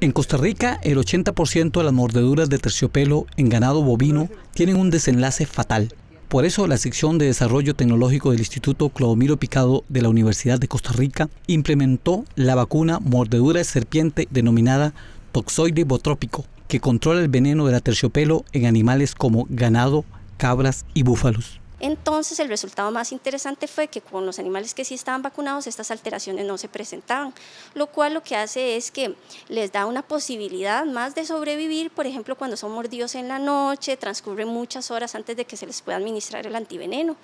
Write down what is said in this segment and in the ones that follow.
En Costa Rica, el 80% de las mordeduras de terciopelo en ganado bovino tienen un desenlace fatal. Por eso, la sección de desarrollo tecnológico del Instituto Clodomiro Picado de la Universidad de Costa Rica implementó la vacuna mordedura de serpiente denominada toxoide botrópico, que controla el veneno de la terciopelo en animales como ganado, cabras y búfalos. Entonces el resultado más interesante fue que con los animales que sí estaban vacunados estas alteraciones no se presentaban, lo cual lo que hace es que les da una posibilidad más de sobrevivir, por ejemplo, cuando son mordidos en la noche, transcurren muchas horas antes de que se les pueda administrar el antiveneno.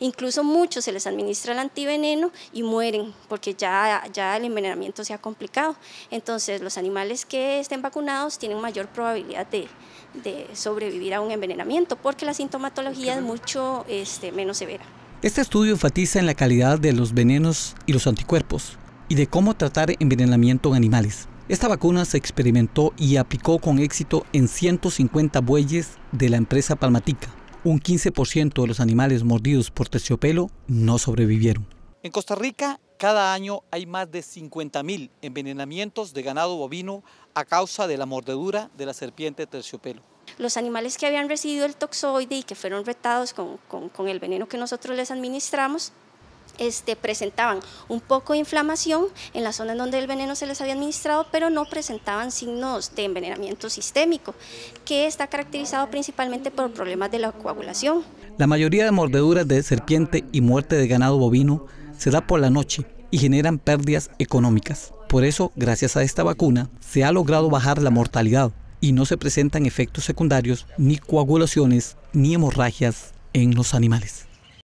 Incluso muchos se les administra el antiveneno y mueren porque ya, ya el envenenamiento se ha complicado. Entonces los animales que estén vacunados tienen mayor probabilidad de, sobrevivir a un envenenamiento porque la sintomatología es mucho... Eh, este, menos severa. Este estudio enfatiza en la calidad de los venenos y los anticuerpos y de cómo tratar envenenamiento en animales. Esta vacuna se experimentó y aplicó con éxito en 150 bueyes de la empresa Palmatica. Un 15% de los animales mordidos por terciopelo no sobrevivieron. En Costa Rica, cada año hay más de 50.000 envenenamientos de ganado bovino a causa de la mordedura de la serpiente terciopelo los animales que habían recibido el toxoide y que fueron retados con, el veneno que nosotros les administramos, este, presentaban un poco de inflamación en la zona en donde el veneno se les había administrado, pero no presentaban signos de envenenamiento sistémico, que está caracterizado principalmente por problemas de la coagulación. La mayoría de mordeduras de serpiente y muerte de ganado bovino se da por la noche y generan pérdidas económicas. Por eso, gracias a esta vacuna, se ha logrado bajar la mortalidad, y no se presentan efectos secundarios, ni coagulaciones, ni hemorragias en los animales.